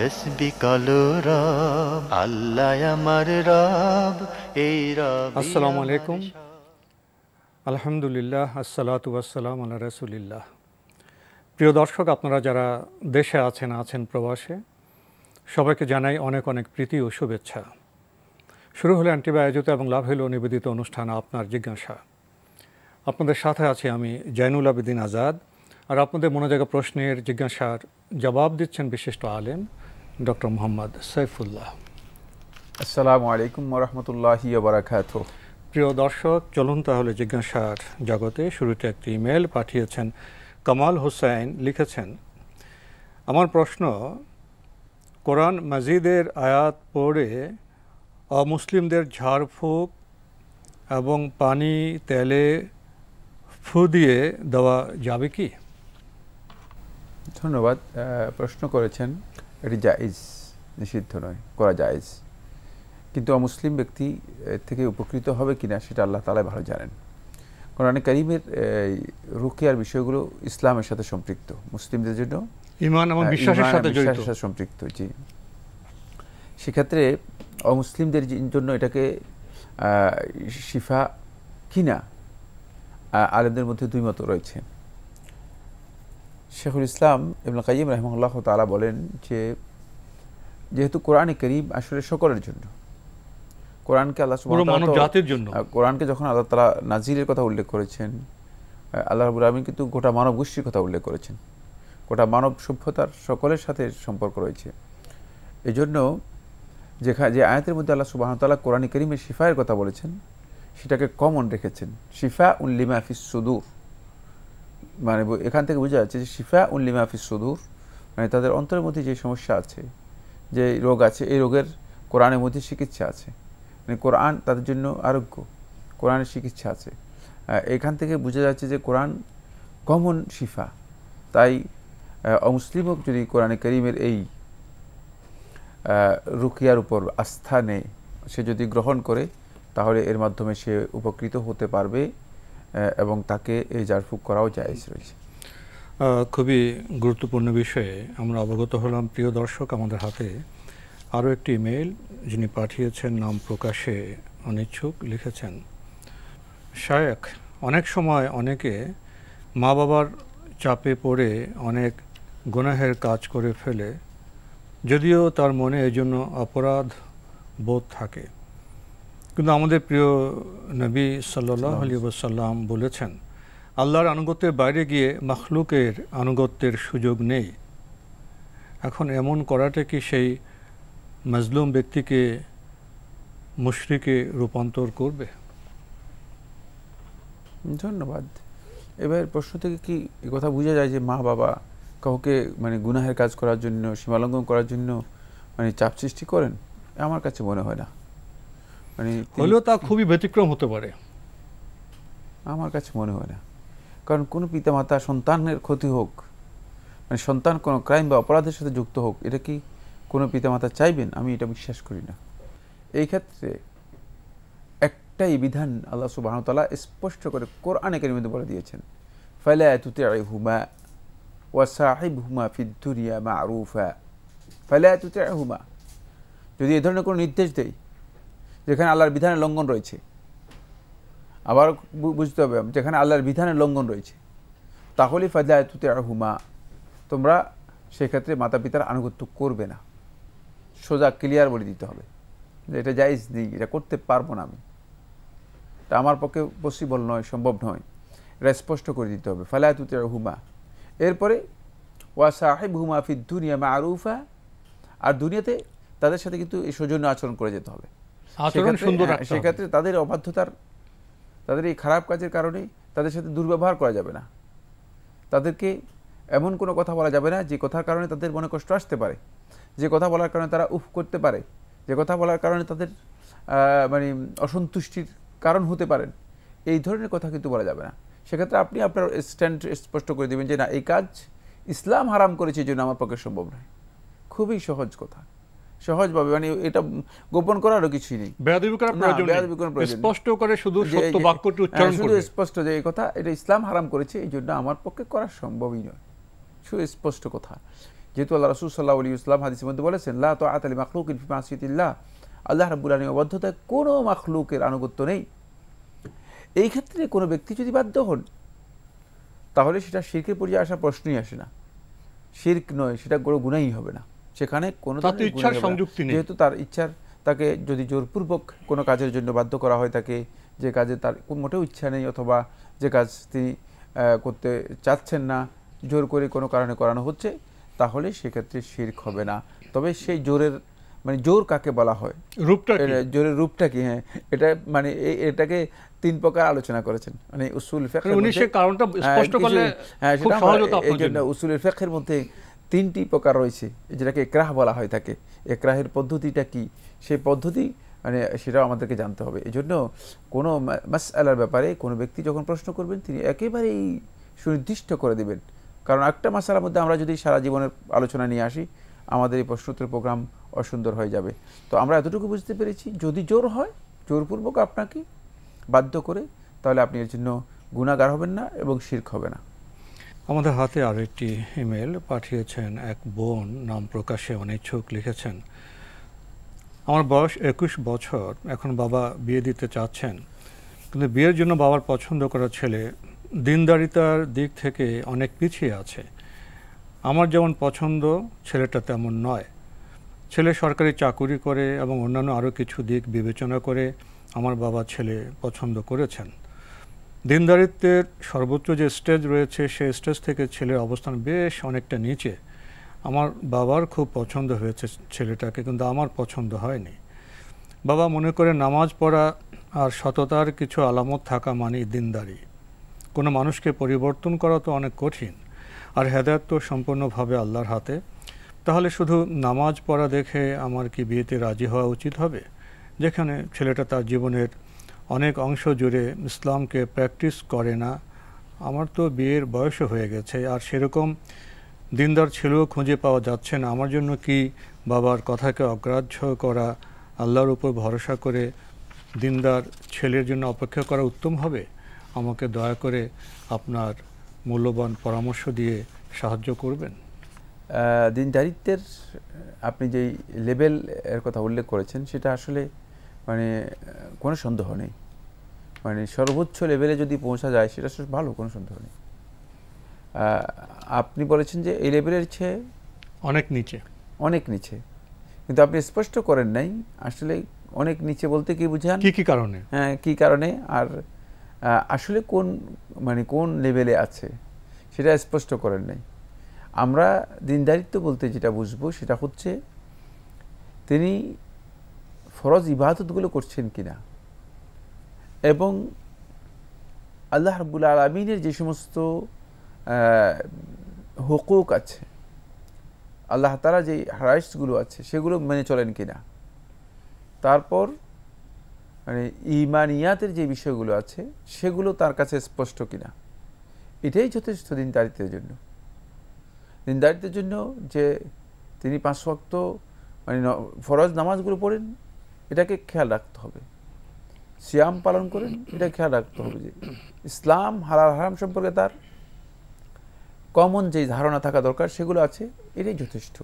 আল্লাহ আসসালামু আলাইকুম আলহামদুলিল্লাহ আসসালাতু ওয়াসসালাম আলা রাসূলিল্লাহ প্রিয় দর্শক আপনারা যারা দেশে আছেন আছেন প্রবাসে সবাইকে জানাই অনেক অনেক প্রীতি ও শুভেচ্ছা শুরু হলো অ্যান্টিবায়োজিত আয়োজিত এবং লাভ হলো নিবেদিত অনুষ্ঠান আপনার জিজ্ঞাসা আপনাদের সাথে আছি আমি জাইনুল আবেদিন আজাদ আর আপনাদের মনে জায়গা প্রশ্নের জিজ্ঞাসার জবাব দিচ্ছেন বিশিষ্ট আলেম ডক্টর মোহাম্মদ সৈফুল্লাহ আসসালামু আলাইকুম রহমতুল্লাহি বারাকাত প্রিয় দর্শক চলুন তাহলে জিজ্ঞাসার জগতে শুরুতে একটি ইমেল পাঠিয়েছেন কামাল হুসাইন লিখেছেন আমার প্রশ্ন কোরআন মাজিদের আয়াত পড়ে অমুসলিমদের ঝাড়ফুঁক এবং পানি তেলে ফু দিয়ে দেওয়া যাবে কি ধন্যবাদ প্রশ্ন করেছেন এটি জায়জ নিষিদ্ধ নয় করা জায়জ কিন্তু অমুসলিম ব্যক্তি থেকে উপকৃত হবে কিনা সেটা আল্লাহ তালা ভালো জানেন কোরআনে করিমের রুকিয়ার বিষয়গুলো ইসলামের সাথে সম্পৃক্ত মুসলিমদের জন্য হ্যাঁ, বিশ্বাসের সাথে সম্পৃক্ত জি সেক্ষেত্রে অমুসলিমদের জন্য এটাকে শিফা কিনা আলেমদের মধ্যে দুই মত রয়েছে শেখুল ইসলাম এবং কাজিম রহমুল্লাহ তালা বলেন যে যেহেতু কোরআনে করিম আসলে সকলের জন্য কোরআনকে আল্লাহ জন্য কোরআনকে যখন আল্লাহ তালা নাজিরের কথা উল্লেখ করেছেন আল্লাহ রাবুল আলমিন কিন্তু গোটা মানব গোষ্ঠীর কথা উল্লেখ করেছেন গোটা মানব সভ্যতার সকলের সাথে সম্পর্ক রয়েছে এই জন্য যেখানে যে আয়াতের মধ্যে আল্লাহ সুবাহতাল্লাহ কোরআন করিমের শিফায়ের কথা বলেছেন সেটাকে কমন রেখেছেন শিফা উল্লিমা ফিস সুদূর মানে এখান থেকে বোঝা যাচ্ছে যে শিফা উল্লিমাফি সুদূর মানে তাদের অন্তরের মধ্যে যে সমস্যা আছে যে রোগ আছে এই রোগের কোরআনের মধ্যে চিকিৎসা আছে মানে কোরআন তাদের জন্য আরোগ্য কোরআনের চিকিৎসা আছে এখান থেকে বোঝা যাচ্ছে যে কোরআন কমন শিফা তাই অমুসলিম হোক যদি কোরআনে করিমের এই রুকিয়ার উপর আস্থা নেয় সে যদি গ্রহণ করে তাহলে এর মাধ্যমে সে উপকৃত হতে পারবে এবং তাকে এই জারফুক করাও যায় রয়েছে খুবই গুরুত্বপূর্ণ বিষয়ে আমরা অবগত হলাম প্রিয় দর্শক আমাদের হাতে আরও একটি মেইল যিনি পাঠিয়েছেন নাম প্রকাশে অনিচ্ছুক লিখেছেন শায়েক অনেক সময় অনেকে মা বাবার চাপে পড়ে অনেক গুনাহের কাজ করে ফেলে যদিও তার মনে এজন্য অপরাধ বোধ থাকে কিন্তু আমাদের প্রিয় নবী সাল্লাহ আলী সাল্লাম বলেছেন আল্লাহর আনুগত্যের বাইরে গিয়ে মখলুকের আনুগত্যের সুযোগ নেই এখন এমন করাটা কি সেই মজলুম ব্যক্তিকে মুশরিকে রূপান্তর করবে ধন্যবাদ এবার প্রশ্ন থেকে কি কথা বোঝা যায় যে মা বাবা কাউকে মানে গুনাহের কাজ করার জন্য সীমালঙ্ঘন করার জন্য মানে চাপ সৃষ্টি করেন আমার কাছে মনে হয় না মানে হলেও তা খুবই ব্যতিক্রম হতে পারে আমার কাছে মনে হয় না কারণ কোনো পিতামাতা সন্তানের ক্ষতি হোক মানে সন্তান কোনো ক্রাইম বা অপরাধের সাথে যুক্ত হোক এটা কি কোনো পিতামাতা চাইবেন আমি এটা বিশ্বাস করি না এই ক্ষেত্রে একটাই বিধান আল্লাহ সুবাহতালা স্পষ্ট করে কোরআনে মধ্যে বলে দিয়েছেন ফালা তুতে হুমা ওয়াসাহিব হুমা ফিদ্দুরিয়া মা আরুফা ফালা তুতে হুমা যদি এ ধরনের কোনো নির্দেশ দেয় যেখানে আল্লাহর বিধানের লঙ্ঘন রয়েছে আবার বুঝতে হবে যেখানে আল্লাহর বিধানের লঙ্ঘন রয়েছে তাহলে ফাজায়তুতে আর হুমা তোমরা সেক্ষেত্রে মাতা পিতার আনুগত্য করবে না সোজা ক্লিয়ার বলে দিতে হবে যে এটা জায়জ নেই এটা করতে পারবো না আমি তা আমার পক্ষে পসিবল নয় সম্ভব নয় এটা স্পষ্ট করে দিতে হবে ফালায়াতুতে আর হুমা এরপরে ওয়া সাহেব হুমা ফি দুনিয়া মা আরুফা আর দুনিয়াতে তাদের সাথে কিন্তু এই সৌজন্য আচরণ করে যেতে হবে আচরণ সুন্দর হ্যাঁ, রাখতে হবে সেক্ষেত্রে তাদের অবাধ্যতার তাদের এই খারাপ কাজের কারণে তাদের সাথে দুর্ব্যবহার করা যাবে না তাদেরকে এমন কোনো কথা বলা যাবে না যে কথার কারণে তাদের মনে কষ্ট আসতে পারে যে কথা বলার কারণে তারা উফ করতে পারে যে কথা বলার কারণে তাদের মানে অসন্তুষ্টির কারণ হতে পারেন এই ধরনের কথা কিন্তু বলা যাবে না সেক্ষেত্রে আপনি আপনার স্ট্যান্ড স্পষ্ট করে দেবেন যে না এই কাজ ইসলাম হারাম করেছে এই জন্য আমার পক্ষে সম্ভব নয় খুবই সহজ কথা সহজভাবে মানে এটা গোপন করারও কিছুই নেই স্পষ্ট করে শুধু বাক্যটি হ্যাঁ, উচ্চারণ শুধু স্পষ্ট যে এই কথা এটা ইসলাম হারাম করেছে এই জন্য আমার পক্ষে করা সম্ভবই নয় সুস্পষ্ট কথা যেহেতু আল্লাহ রসুল সাল্লাহ আলী ইসলাম হাদিসের মধ্যে বলেছেন লা তো আতালি মাখলুক ইনফিমাসিদুল্লাহ আল্লাহ রাবুল আলমী অবাধ্যতায় কোনো মাখলুকের আনুগত্য নেই এই ক্ষেত্রে কোনো ব্যক্তি যদি বাধ্য হন তাহলে সেটা শিরকের পর্যায়ে আসা প্রশ্নই আসে না শির্ক নয় সেটা বড় গুণাই হবে না সেখানে কোনো ইচ্ছার সংযুক্তি নেই যেহেতু তার ইচ্ছার তাকে যদি জোরপূর্বক কোনো কাজের জন্য বাধ্য করা হয় তাকে যে কাজে তার মোটেও ইচ্ছা নেই অথবা যে কাজ তিনি করতে চাচ্ছেন না জোর করে কোনো কারণে করানো হচ্ছে তাহলে সেক্ষেত্রে শির্ক হবে না তবে সেই জোরের মানে জোর কাকে বলা হয় রূপটা জোরের রূপটা কি হ্যাঁ এটা মানে এটাকে তিন প্রকার আলোচনা করেছেন মানে উসুল ফিকহের মানে মধ্যে কারণটা স্পষ্ট করলে হ্যাঁ, খুব সহজ উসুল ফিকহের মধ্যে তিনটি প্রকার রয়েছে যেটাকে একরাহ বলা হয় থাকে একরাহের পদ্ধতিটা কি সেই পদ্ধতি মানে সেটাও আমাদেরকে জানতে হবে এই জন্য কোনো মাস আলার ব্যাপারে কোনো ব্যক্তি যখন প্রশ্ন করবেন তিনি একেবারেই সুনির্দিষ্ট করে দেবেন কারণ একটা মাসালার মধ্যে আমরা যদি সারা জীবনের আলোচনা নিয়ে আসি আমাদের এই প্রশ্নোত্তর প্রোগ্রাম অসুন্দর হয়ে যাবে তো আমরা এতটুকু বুঝতে পেরেছি যদি জোর হয় জোরপূর্বক আপনাকে বাধ্য করে তাহলে আপনি এর জন্য গুণাগার হবেন না এবং শির্ক হবে না আমাদের হাতে আর একটি ইমেল পাঠিয়েছেন এক বোন নাম প্রকাশে অনিচ্ছুক লিখেছেন আমার বয়স একুশ বছর এখন বাবা বিয়ে দিতে চাচ্ছেন কিন্তু বিয়ের জন্য বাবার পছন্দ করা ছেলে দিনদারিতার দিক থেকে অনেক পিছিয়ে আছে আমার যেমন পছন্দ ছেলেটা তেমন নয় ছেলে সরকারি চাকুরি করে এবং অন্যান্য আরও কিছু দিক বিবেচনা করে আমার বাবা ছেলে পছন্দ করেছেন দিনদারিত্বের সর্বোচ্চ যে স্টেজ রয়েছে সেই স্টেজ থেকে ছেলের অবস্থান বেশ অনেকটা নিচে আমার বাবার খুব পছন্দ হয়েছে ছেলেটাকে কিন্তু আমার পছন্দ হয়নি বাবা মনে করে নামাজ পড়া আর সততার কিছু আলামত থাকা মানে দিনদারি কোনো মানুষকে পরিবর্তন করা তো অনেক কঠিন আর হেদায়ত তো সম্পূর্ণভাবে আল্লাহর হাতে তাহলে শুধু নামাজ পড়া দেখে আমার কি বিয়েতে রাজি হওয়া উচিত হবে যেখানে ছেলেটা তার জীবনের অনেক অংশ জুড়ে ইসলামকে প্র্যাকটিস করে না আমার তো বিয়ের বয়সও হয়ে গেছে আর সেরকম দিনদার ছেলেও খুঁজে পাওয়া যাচ্ছে না আমার জন্য কি বাবার কথাকে অগ্রাহ্য করা আল্লাহর উপর ভরসা করে দিনদার ছেলের জন্য অপেক্ষা করা উত্তম হবে আমাকে দয়া করে আপনার মূল্যবান পরামর্শ দিয়ে সাহায্য করবেন দিনদারিত্বের আপনি যেই লেভেল এর কথা উল্লেখ করেছেন সেটা আসলে মানে কোনো সন্দেহ নেই মানে সর্বোচ্চ লেভেলে যদি পৌঁছা যায় সেটা ভালো কোনো সন্দেহ নেই আপনি বলেছেন যে এই লেভেলের চেয়ে অনেক নিচে অনেক নিচে কিন্তু আপনি স্পষ্ট করেন নাই আসলে অনেক নিচে বলতে কি বুঝান কি কি কারণে হ্যাঁ কি কারণে আর আসলে কোন মানে কোন লেভেলে আছে সেটা স্পষ্ট করেন নাই আমরা দিনদারিত্ব বলতে যেটা বুঝবো সেটা হচ্ছে তিনি ফরজ ইবাদতগুলো করছেন কিনা এবং আল্লাহ রবুল আলমিনের যে সমস্ত হকুক আছে আল্লাহ তালা যে হারাইসগুলো আছে সেগুলো মেনে চলেন কিনা তারপর মানে ইমানিয়াতের যে বিষয়গুলো আছে সেগুলো তার কাছে স্পষ্ট কিনা এটাই যথেষ্ট দিনদারিত্বের জন্য দিনদারিত্বের জন্য যে তিনি পাঁচ শক্ত মানে ফরজ নামাজগুলো পড়েন এটাকে খেয়াল রাখতে হবে সিয়াম পালন করেন এটা খেয়াল রাখতে হবে যে ইসলাম হালাল হারাম সম্পর্কে তার কমন যে ধারণা থাকা দরকার সেগুলো আছে এটাই যথেষ্ট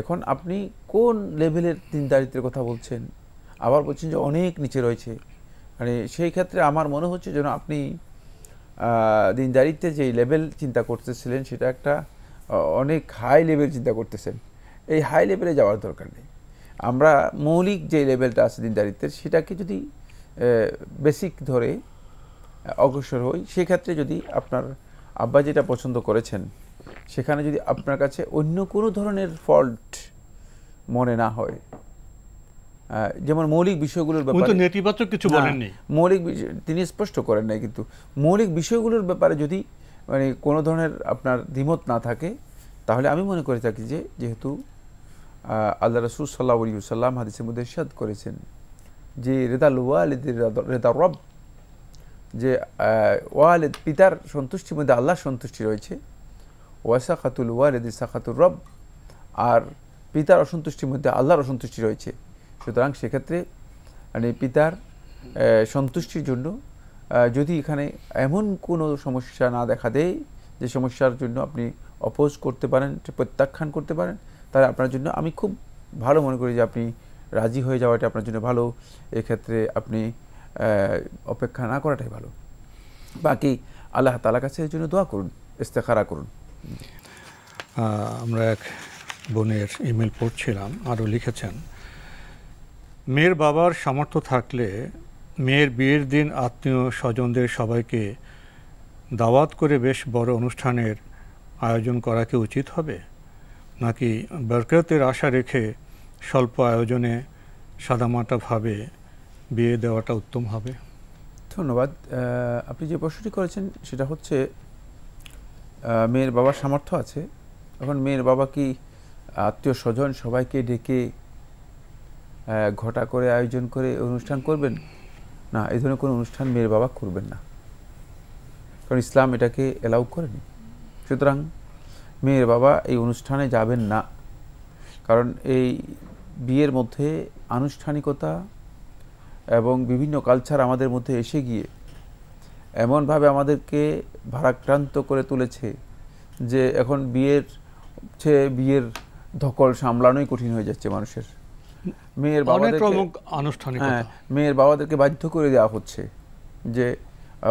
এখন আপনি কোন লেভেলের দারিদ্রের কথা বলছেন আবার বলছেন যে অনেক নিচে রয়েছে মানে সেই ক্ষেত্রে আমার মনে হচ্ছে যেন আপনি দারিদ্রের যে লেভেল চিন্তা করতেছিলেন সেটা একটা অনেক হাই লেভেল চিন্তা করতেছেন এই হাই লেভেলে যাওয়ার দরকার নেই আমরা মৌলিক যে লেভেলটা আছে দিন দারিদ্রের সেটাকে যদি বেসিক ধরে অগ্রসর হই সেক্ষেত্রে যদি আপনার আব্বা যেটা পছন্দ করেছেন সেখানে যদি আপনার কাছে অন্য কোনো ধরনের ফল্ট মনে না হয় যেমন মৌলিক বিষয়গুলোর ব্যাপারে নেতিবাচক কিছু বলেননি মৌলিক তিনি স্পষ্ট করেন নাই কিন্তু মৌলিক বিষয়গুলোর ব্যাপারে যদি মানে কোনো ধরনের আপনার দ্বিমত না থাকে তাহলে আমি মনে করে থাকি যে যেহেতু আল্লাহ রসুল সাল্লা সাল্লাম হাদিসের মধ্যে সাদ করেছেন যে রেদাল ওয়ালিদ রেদা রব যে ওয়ালিদ পিতার সন্তুষ্টির মধ্যে আল্লাহর সন্তুষ্টি রয়েছে খাতুল ওয়ালিদ সাখাতুর রব আর পিতার অসন্তুষ্টির মধ্যে আল্লাহর অসন্তুষ্টি রয়েছে সুতরাং সেক্ষেত্রে মানে পিতার সন্তুষ্টির জন্য যদি এখানে এমন কোনো সমস্যা না দেখা দেয় যে সমস্যার জন্য আপনি অপোজ করতে পারেন প্রত্যাখ্যান করতে পারেন তাহলে আপনার জন্য আমি খুব ভালো মনে করি যে আপনি রাজি হয়ে যাওয়াটা আপনার জন্য ভালো এক্ষেত্রে আপনি অপেক্ষা না করাটাই ভালো বাকি আল্লাহ তালা কাছে এর জন্য দোয়া করুন ইস্তেখারা করুন আমরা এক বোনের ইমেল পড়ছিলাম আরও লিখেছেন মেয়ের বাবার সামর্থ্য থাকলে মেয়ের বিয়ের দিন আত্মীয় স্বজনদের সবাইকে দাওয়াত করে বেশ বড় অনুষ্ঠানের আয়োজন করা কি উচিত হবে নাকি বরকতের আশা রেখে স্বল্প আয়োজনে সাদামাটাভাবে বিয়ে দেওয়াটা উত্তম হবে ধন্যবাদ আপনি যে প্রশ্নটি করেছেন সেটা হচ্ছে মেয়ের বাবার সামর্থ্য আছে এখন মেয়ের বাবা কি আত্মীয় স্বজন সবাইকে ডেকে ঘটা করে আয়োজন করে অনুষ্ঠান করবেন না এই ধরনের কোনো অনুষ্ঠান মেয়ের বাবা করবেন না কারণ ইসলাম এটাকে অ্যালাউ করেনি সুতরাং মেয়ের বাবা এই অনুষ্ঠানে যাবেন না কারণ এই বিয়ের মধ্যে আনুষ্ঠানিকতা এবং বিভিন্ন কালচার আমাদের মধ্যে এসে গিয়ে এমনভাবে আমাদেরকে ভারাক্রান্ত করে তুলেছে যে এখন বিয়ের চেয়ে বিয়ের ধকল সামলানোই কঠিন হয়ে যাচ্ছে মানুষের মেয়ের বাবাদের হ্যাঁ মেয়ের বাবাদেরকে বাধ্য করে দেওয়া হচ্ছে যে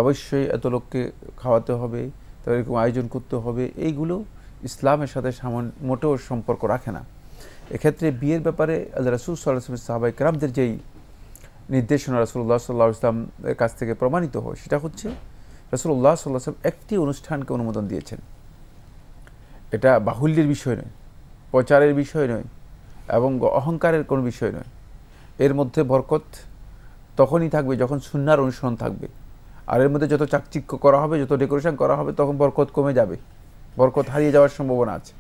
অবশ্যই এত লোককে খাওয়াতে হবে তাদেরকে আয়োজন করতে হবে এইগুলো ইসলামের সাথে মোটেও সম্পর্ক রাখে না এক্ষেত্রে বিয়ের ব্যাপারে আল্লাহ রাসুল সাল্লাহ সাহাবাই ক্রামদের যেই নির্দেশনা রাসুল্লাহ সাল্লাহ ইসলাম কাছ থেকে প্রমাণিত হয় সেটা হচ্ছে রাসুল্লাহ সাল্লাহ সাল্লাম একটি অনুষ্ঠানকে অনুমোদন দিয়েছেন এটা বাহুল্যের বিষয় নয় প্রচারের বিষয় নয় এবং অহংকারের কোনো বিষয় নয় এর মধ্যে বরকত তখনই থাকবে যখন সুনার অনুসরণ থাকবে আর এর মধ্যে যত চাকচিক্য করা হবে যত ডেকোরেশন করা হবে তখন বরকত কমে যাবে বরকত হারিয়ে যাওয়ার সম্ভাবনা আছে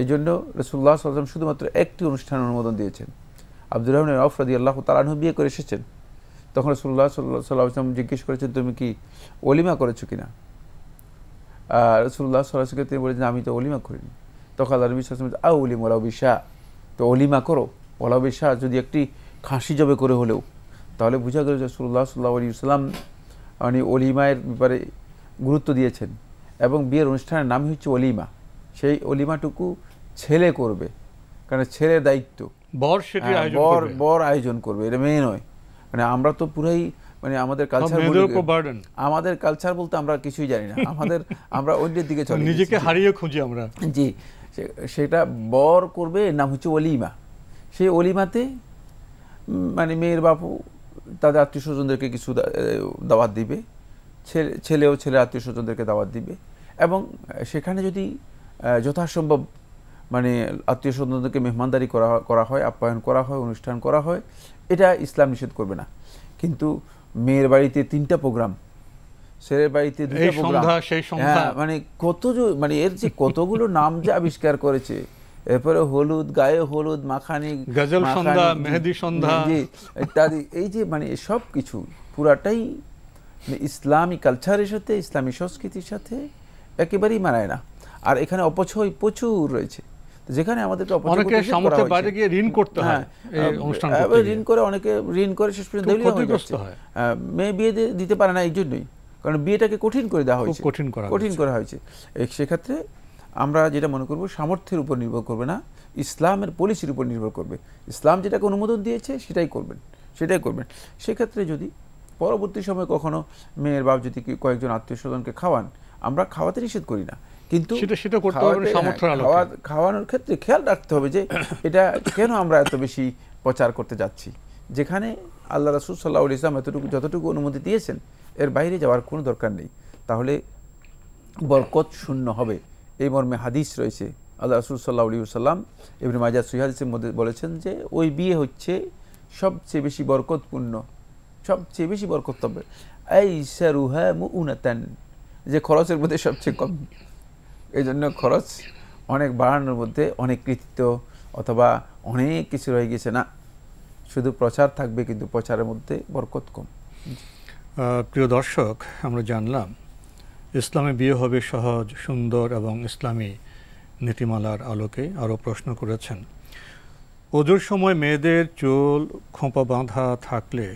এই জন্য রসুল্লাহ সাল্লাম শুধুমাত্র একটি অনুষ্ঠান অনুমোদন দিয়েছেন আব্দুর রহমান আফরাদি আল্লাহ তালানহ বিয়ে করে এসেছেন তখন রসুল্লাহ সাল্লাহ আসলাম জিজ্ঞেস করেছেন তুমি কি অলিমা করেছো কিনা রসুল্লাহ সাল্লাহকে তিনি বলেছেন আমি তো অলিমা করিনি তখন আল্লাহ নবী সাল্লাম আ অলিম ওলাউ শাহ তো অলিমা করো ওলাউ যদি একটি খাসি জবে করে হলেও তাহলে বোঝা গেল যে রসুল্লাহ সাল্লাহ আলী সাল্লাম মানে অলিমায়ের ব্যাপারে গুরুত্ব দিয়েছেন এবং বিয়ের অনুষ্ঠানের নামই হচ্ছে অলিমা সেই অলিমাটুকু ছেলে করবে কারণ ছেলের দায়িত্ব বর সেটি হ্যাঁ, বর বর আয়োজন করবে এটা মেয়ে নয় মানে আমরা তো পুরাই মানে আমাদের কালচার আমাদের কালচার বলতে আমরা কিছুই জানি না আমাদের আমরা অন্যের দিকে চলে নিজেকে হারিয়ে খুঁজি আমরা জি সেটা বর করবে নাম হচ্ছে অলিমা সেই অলিমাতে মানে মেয়ের বাপু তাদের আত্মীয় স্বজনদেরকে কিছু দাওয়াত দিবে ছেলে ছেলেও ছেলে আত্মীয় স্বজনদেরকে দাওয়াত দিবে এবং সেখানে যদি যথাসম্ভব মানে আত্মীয় স্বজনদেরকে মেহমানদারি করা করা হয় আপ্যায়ন করা হয় অনুষ্ঠান করা হয় এটা ইসলাম নিষেধ করবে না কিন্তু মেয়ের বাড়িতে তিনটা প্রোগ্রাম ছেলের বাড়িতে হ্যাঁ মানে কত মানে এর যে কতগুলো নাম যে আবিষ্কার করেছে এরপরে হলুদ গায়ে হলুদ মাখানি গজল সন্ধ্যা মেহেদি সন্ধ্যা ইত্যাদি এই যে মানে সব কিছু পুরাটাই মানে ইসলামী কালচারের সাথে ইসলামী সংস্কৃতির সাথে একেবারেই মানায় না আর এখানে অপচয় প্রচুর রয়েছে যেখানে আমাদের হ্যাঁ, ঋণ করে অনেকে ঋণ করে শেষ পর্যন্ত মেয়ে বিয়ে দিতে পারে না এই জন্যই কারণ বিয়েটাকে কঠিন করে দেওয়া হয়েছে কঠিন করা কঠিন করা হয়েছে সেক্ষেত্রে আমরা যেটা মনে করব সামর্থ্যের উপর নির্ভর করবে না ইসলামের পলিসির উপর নির্ভর করবে ইসলাম যেটাকে অনুমোদন দিয়েছে সেটাই করবেন সেটাই করবেন সেক্ষেত্রে যদি পরবর্তী সময় কখনো মেয়ের বাপ যদি কয়েকজন আত্মীয় স্বজনকে খাওয়ান আমরা খাওয়াতে নিষেধ করি না কিন্তু সেটা সেটা করতে হবে সামর্থ্য হ্যাঁ, খাওয়া খাওয়ানোর ক্ষেত্রে খেয়াল রাখতে হবে যে এটা কেন আমরা এত বেশি প্রচার করতে যাচ্ছি যেখানে আল্লাহ রাসুল সাল্লাহ ইসলাম এতটুকু যতটুকু অনুমতি দিয়েছেন এর বাইরে যাওয়ার কোনো দরকার নেই তাহলে বরকত শূন্য হবে এই মর্মে হাদিস রয়েছে আল্লাহ রাসুল সাল্লাহ আলী সাল্লাম এমনি মাজা সুহাদিসের মধ্যে বলেছেন যে ওই বিয়ে হচ্ছে সবচেয়ে বেশি বরকতপূর্ণ সবচেয়ে বেশি বরকত হবে এই সারুহা মু যে খরচের মধ্যে সবচেয়ে কম এই জন্য খরচ অনেক বাড়ানোর মধ্যে অনেক কৃতিত্ব অথবা অনেক কিছু রয়ে গেছে না শুধু প্রচার থাকবে কিন্তু প্রচারের মধ্যে বরকত কম প্রিয় দর্শক আমরা জানলাম ইসলামে বিয়ে হবে সহজ সুন্দর এবং ইসলামী নীতিমালার আলোকে আরও প্রশ্ন করেছেন ওজোর সময় মেয়েদের চুল খোঁপা বাঁধা থাকলে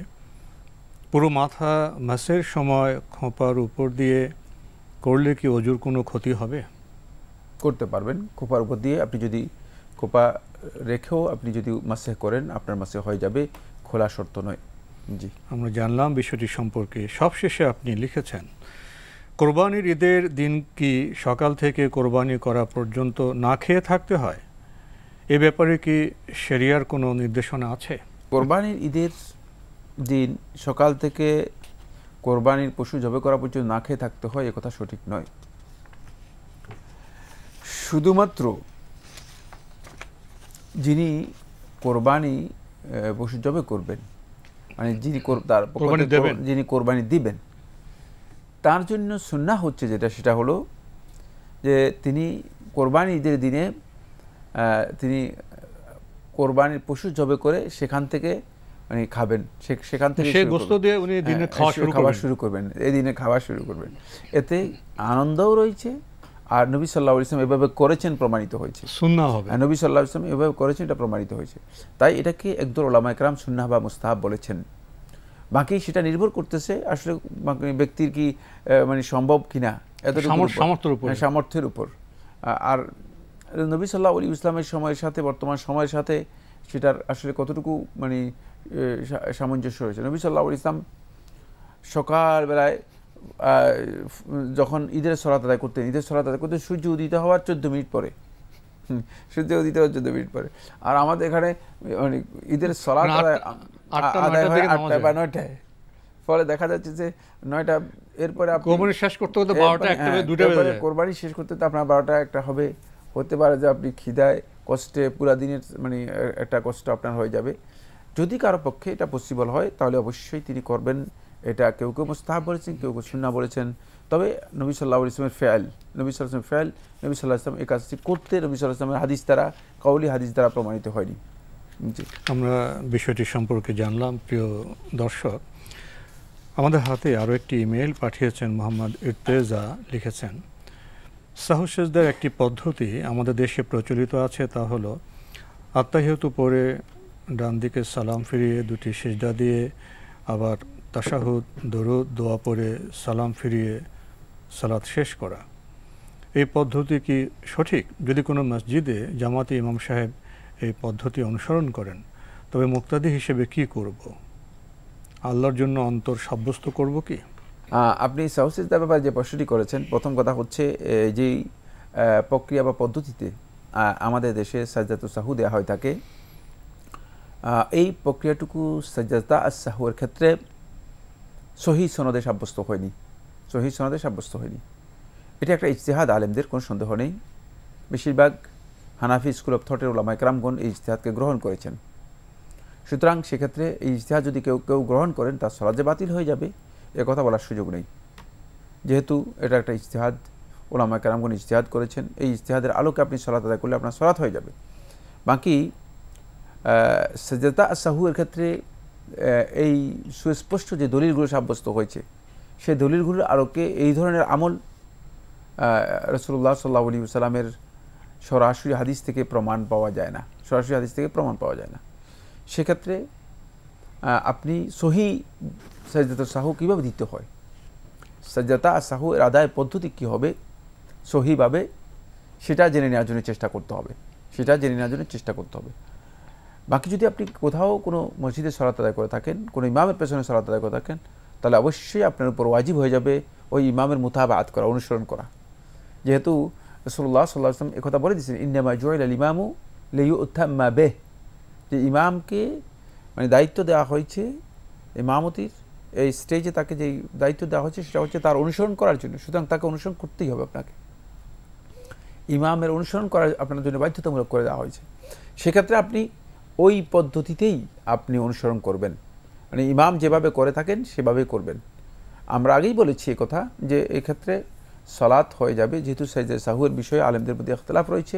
পুরো মাথা মাসের সময় খোঁপার উপর দিয়ে করলে কি অজুর কোনো ক্ষতি হবে করতে পারবেন খোপার উপর দিয়ে আপনি যদি খোপা রেখেও আপনি যদি মাসে করেন আপনার মাসে হয়ে যাবে খোলা শর্ত নয় জি আমরা জানলাম বিষয়টি সম্পর্কে সবশেষে আপনি লিখেছেন কোরবানির ঈদের দিন কি সকাল থেকে কোরবানি করা পর্যন্ত না খেয়ে থাকতে হয় এ ব্যাপারে কি সেরিয়ার কোনো নির্দেশনা আছে কোরবানির ঈদের দিন সকাল থেকে কোরবানির পশু জবে করা পর্যন্ত না খেয়ে থাকতে হয় একথা সঠিক নয় শুধুমাত্র যিনি কোরবানি পশু জবে করবেন মানে যিনি তার যিনি কোরবানি দিবেন তার জন্য সুন্না হচ্ছে যেটা সেটা হলো যে তিনি কোরবানি ঈদের দিনে তিনি কোরবানির পশু জবে করে সেখান থেকে মানে খাবেন সেখান থেকে হ্যাঁ, খাওয়া শুরু করবেন এই দিনে খাওয়া শুরু করবেন এতে আনন্দও রয়েছে আর নবী সাল্লাহ ইসলাম এভাবে করেছেন প্রমাণিত হয়েছে সুন্না হবে নবী সাল্লাহ ইসলাম এভাবে করেছেন এটা প্রমাণিত হয়েছে তাই এটাকে একদল ওলামা একরাম সুন্না বা মুস্তাহাব বলেছেন বাকি সেটা নির্ভর করতেছে আসলে ব্যক্তির কি মানে সম্ভব কিনা এত সামর্থ্যের উপর সামর্থ্যের উপর হ্যাঁ, আর নবী সাল্লাহ আলী ইসলামের সময়ের সাথে বর্তমান সময়ের সাথে সেটার আসলে কতটুকু মানে সামঞ্জস্য হয়েছে নবী সাল্লাহ ইসলাম সকালবেলায় যখন ঈদের সলাত আদায় করতেন ঈদের সলাত আদায় করতেন সূর্য উদিত হওয়ার চোদ্দ মিনিট পরে সূর্য উদিত হওয়ার চোদ্দ মিনিট পরে আর আমাদের এখানে মানে ঈদের সলাত আদায় আদায় হয় আটটায় বা নয়টায় ফলে দেখা যাচ্ছে যে নয়টা এরপরে কোরবানি শেষ করতে হতে বারোটা হ্যাঁ, কোরবানি শেষ করতে হতে আপনার বারোটা একটা হবে হতে পারে যে আপনি খিদায় কষ্টে পুরো দিনের মানে একটা কষ্ট আপনার হয়ে যাবে যদি কারো পক্ষে এটা পসিবল হয় তাহলে অবশ্যই তিনি করবেন এটা কেউ কেউ মুস্তাহাব বলেছেন কেউ কেউ সুন্না বলেছেন তবে নবী সাল্লাহ ইসলামের ফেয়াল নবী সাল্লাহ ইসলাম ফেয়াল নবী সাল্লাহ ইসলাম এই কাজটি করতে নবী সাল্লাহ ইসলামের হাদিস দ্বারা কাউলি হাদিস দ্বারা প্রমাণিত হয়নি আমরা বিষয়টি সম্পর্কে জানলাম প্রিয় দর্শক আমাদের হাতে আরও একটি ইমেল পাঠিয়েছেন মোহাম্মদ ইরতেজা লিখেছেন সাহসেজদের একটি পদ্ধতি আমাদের দেশে প্রচলিত আছে তা হলো আত্মাহিত পরে ডান দিকে সালাম ফিরিয়ে দুটি সেজদা দিয়ে আবার তাসাহুদ দরুদ দোয়া পরে সালাম ফিরিয়ে সালাত শেষ করা এই পদ্ধতি কি সঠিক যদি কোনো মসজিদে জামাতে ইমাম সাহেব এই পদ্ধতি অনুসরণ করেন তবে মুক্তাদি হিসেবে কি করব। আল্লাহর জন্য অন্তর সাব্যস্ত করব কি আপনি সাহসিজদার ব্যাপারে যে প্রশ্নটি করেছেন প্রথম কথা হচ্ছে যেই প্রক্রিয়া বা পদ্ধতিতে আমাদের দেশে সাজ্জাতুল সাহু দেওয়া হয় থাকে এই প্রক্রিয়াটুকু সাজ্জাতা সাহুয়ের ক্ষেত্রে সহি সনদে সাব্যস্ত হয়নি সহি সনদে সাব্যস্ত হয়নি এটা একটা ইজতেহাদ আলেমদের কোনো সন্দেহ নেই বেশিরভাগ হানাফি স্কুল অফ থটের ওলামা একরামগণ এই ইজতেহাদকে গ্রহণ করেছেন সুতরাং সেক্ষেত্রে এই ইজতেহাদ যদি কেউ কেউ গ্রহণ করেন তার সরাজে বাতিল হয়ে যাবে এ কথা বলার সুযোগ নেই যেহেতু এটা একটা ইজতেহাদ ওলামা কেরামগুন ইজতেহাদ করেছেন এই ইজতেহাদের আলোকে আপনি সলাত আদায় করলে আপনার সলাত হয়ে যাবে বাকি সেজেতা এর ক্ষেত্রে এই সুস্পষ্ট যে দলিলগুলো সাব্যস্ত হয়েছে সে দলিলগুলোর আরোকে এই ধরনের আমল রসুল্লাহ সাল্লাহ আলী সাল্লামের সরাসরি হাদিস থেকে প্রমাণ পাওয়া যায় না সরাসরি হাদিস থেকে প্রমাণ পাওয়া যায় না সেক্ষেত্রে আপনি সহি সাজদাত শাহু কীভাবে দিতে হয় সাজদাতা আর সাহু এর আদায় পদ্ধতি কী হবে সহিভাবে সেটা জেনে নেওয়ার জন্য চেষ্টা করতে হবে সেটা জেনে নেওয়ার জন্য চেষ্টা করতে হবে বাকি যদি আপনি কোথাও কোনো মসজিদে সলাত আদায় করে থাকেন কোনো ইমামের পেছনে সলাত আদায় করে থাকেন তাহলে অবশ্যই আপনার উপর ওয়াজিব হয়ে যাবে ওই ইমামের মুতাবাত করা অনুসরণ করা যেহেতু রসুল্লাহ সাল্লাহ আসলাম একথা বলে দিয়েছেন ইন্নামা জয়েল আল ইমামু লেউ উত্থাম্মা বেহ যে ইমামকে মানে দায়িত্ব দেওয়া হয়েছে ইমামতির এই স্টেজে তাকে যে দায়িত্ব দেওয়া হয়েছে সেটা হচ্ছে তার অনুসরণ করার জন্য সুতরাং তাকে অনুসরণ করতেই হবে আপনাকে ইমামের অনুসরণ করা আপনার জন্য বাধ্যতামূলক করে দেওয়া হয়েছে সেক্ষেত্রে আপনি ওই পদ্ধতিতেই আপনি অনুসরণ করবেন মানে ইমাম যেভাবে করে থাকেন সেভাবেই করবেন আমরা আগেই বলেছি কথা যে এক্ষেত্রে সলাৎ হয়ে যাবে যেহেতু সাইজে সাহুয়ের বিষয়ে আলেমদের প্রতি ইখতলাফ রয়েছে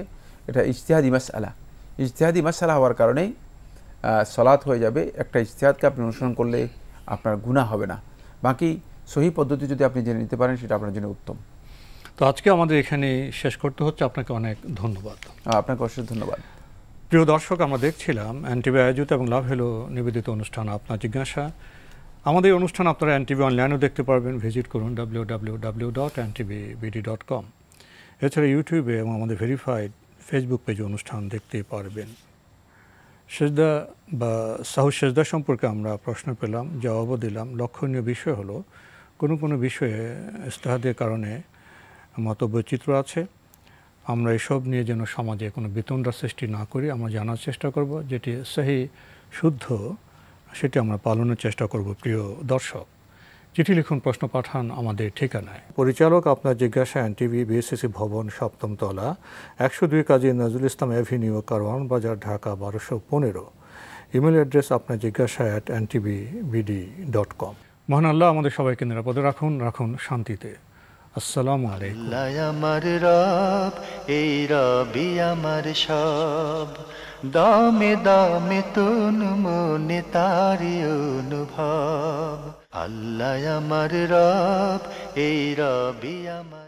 এটা ইজতিহাদি মাসালা ইজতিহাদি মাসালা হওয়ার কারণেই সলাৎ হয়ে যাবে একটা ইশতেহাদকে আপনি অনুসরণ করলে আপনার গুণা হবে না বাকি সহি পদ্ধতি যদি আপনি জেনে নিতে পারেন সেটা আপনার জন্য উত্তম তো আজকে আমাদের এখানে শেষ করতে হচ্ছে আপনাকে অনেক ধন্যবাদ আপনাকে অশেষ ধন্যবাদ প্রিয় দর্শক আমরা দেখছিলাম অ্যান্টিবি আয়োজিত এবং লাভ হেলো নিবেদিত অনুষ্ঠান আপনার জিজ্ঞাসা আমাদের অনুষ্ঠান আপনারা অ্যান্টিবি অনলাইনেও দেখতে পারবেন ভিজিট করুন W W W dot BD dot com এছাড়া ইউটিউবে এবং আমাদের ভেরিফাইড ফেসবুক পেজে অনুষ্ঠান দেখতে পারবেন সেজদা বা সাহু সেজদা সম্পর্কে আমরা প্রশ্ন পেলাম জবাবও দিলাম লক্ষণীয় বিষয় হলো কোনো কোনো বিষয়ে ইস্তাহাদের কারণে মতবৈচিত্র্য আছে আমরা এসব নিয়ে যেন সমাজে কোনো বিতন্ডার সৃষ্টি না করি আমরা জানার চেষ্টা করব যেটি সেই শুদ্ধ সেটি আমরা পালনের চেষ্টা করব প্রিয় দর্শক চিঠি লিখুন প্রশ্ন পাঠান আমাদের ঠিকানায় পরিচালক আপনার জিজ্ঞাসা টিভি বিএসএসি ভবন সপ্তম তলা একশো দুই কাজী নজরুল ইসলাম অ্যাভিনিউ কারওয়ান বাজার ঢাকা বারোশো পনেরো ইমেল অ্যাড্রেস আপনার জিজ্ঞাসা at TV BD dot com মহান আল্লাহ আমাদের সবাইকে নিরাপদে রাখুন রাখুন শান্তিতে আসসালামু আলাইকুম আমার রব এই রবি আমার সব দামে দামে তুন মনে তারি অনুভব আল্লাহ আমার রব এই রবি আমার